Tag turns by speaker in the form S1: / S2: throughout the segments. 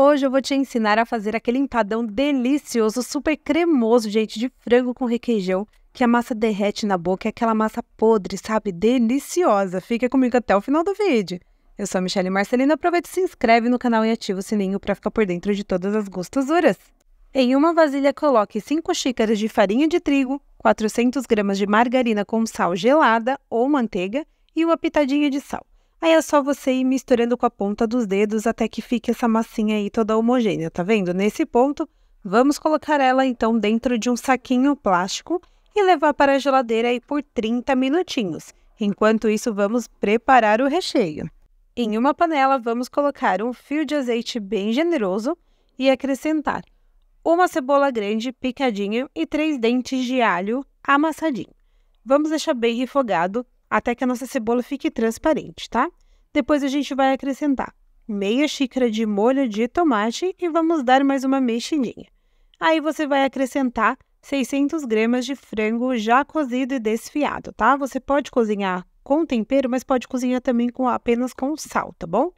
S1: Hoje eu vou te ensinar a fazer aquele empadão delicioso, super cremoso, gente, de frango com requeijão, que a massa derrete na boca, é aquela massa podre, sabe? Deliciosa. Fica comigo até o final do vídeo. Eu sou a Michelle Marcelino, aproveita e se inscreve no canal e ativa o sininho para ficar por dentro de todas as gostosuras. Em uma vasilha, coloque 5 xícaras de farinha de trigo, 400 gramas de margarina com sal gelada ou manteiga e uma pitadinha de sal. Aí é só você ir misturando com a ponta dos dedos até que fique essa massinha aí toda homogênea, tá vendo? Nesse ponto, vamos colocar ela então dentro de um saquinho plástico e levar para a geladeira aí por 30 minutinhos. Enquanto isso, vamos preparar o recheio. Em uma panela, vamos colocar um fio de azeite bem generoso e acrescentar uma cebola grande picadinha e três dentes de alho amassadinho. Vamos deixar bem refogado até que a nossa cebola fique transparente, tá? Depois a gente vai acrescentar meia xícara de molho de tomate e vamos dar mais uma mexidinha. Aí você vai acrescentar 600 gramas de frango já cozido e desfiado, tá? Você pode cozinhar com tempero, mas pode cozinhar também com apenas com sal, tá bom?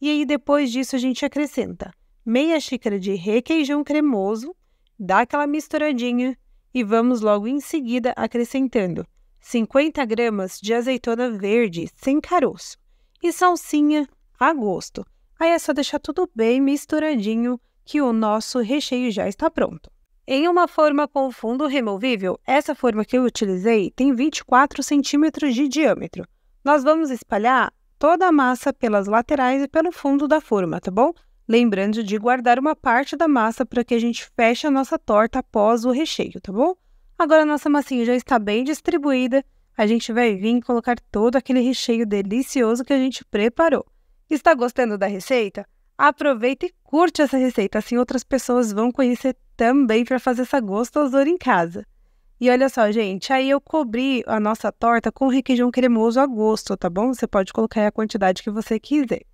S1: E aí depois disso a gente acrescenta meia xícara de requeijão cremoso, dá aquela misturadinha e vamos logo em seguida acrescentando 50 gramas de azeitona verde sem caroço e salsinha a gosto. Aí é só deixar tudo bem misturadinho que o nosso recheio já está pronto. Em uma forma com fundo removível, essa forma que eu utilizei tem 24 centímetros de diâmetro. Nós vamos espalhar toda a massa pelas laterais e pelo fundo da forma, tá bom? Lembrando de guardar uma parte da massa para que a gente feche a nossa torta após o recheio, tá bom? Agora nossa massinha já está bem distribuída, a gente vai vir colocar todo aquele recheio delicioso que a gente preparou. Está gostando da receita? Aproveita e curte essa receita, assim outras pessoas vão conhecer também para fazer essa gostosura em casa. E olha só, gente, aí eu cobri a nossa torta com requeijão cremoso a gosto, tá bom? Você pode colocar a quantidade que você quiser.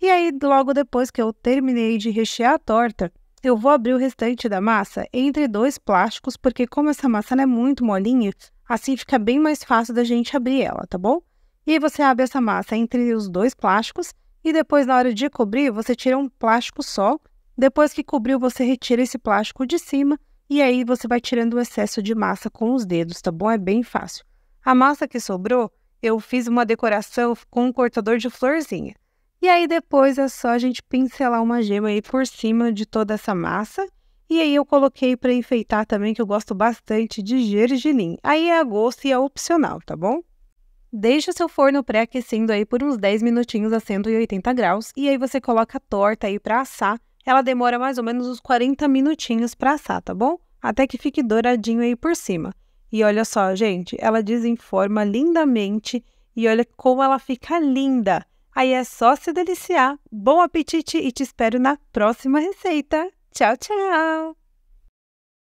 S1: E aí, logo depois que eu terminei de rechear a torta, eu vou abrir o restante da massa entre dois plásticos, porque como essa massa não é muito molinha, assim fica bem mais fácil da gente abrir ela, tá bom? E aí você abre essa massa entre os dois plásticos e depois na hora de cobrir, você tira um plástico só. Depois que cobriu, você retira esse plástico de cima e aí você vai tirando o excesso de massa com os dedos, tá bom? É bem fácil. A massa que sobrou, eu fiz uma decoração com um cortador de florzinha. E aí depois é só a gente pincelar uma gema aí por cima de toda essa massa. E aí eu coloquei para enfeitar também, que eu gosto bastante de gergelim. Aí é a gosto e é opcional, tá bom? Deixa o seu forno pré-aquecendo aí por uns 10 minutinhos a 180 graus e aí você coloca a torta aí para assar. Ela demora mais ou menos uns 40 minutinhos para assar, tá bom? Até que fique douradinho aí por cima. E olha só, gente, ela desenforma lindamente e olha como ela fica linda. Aí é só se deliciar. Bom apetite e te espero na próxima receita. Tchau, tchau!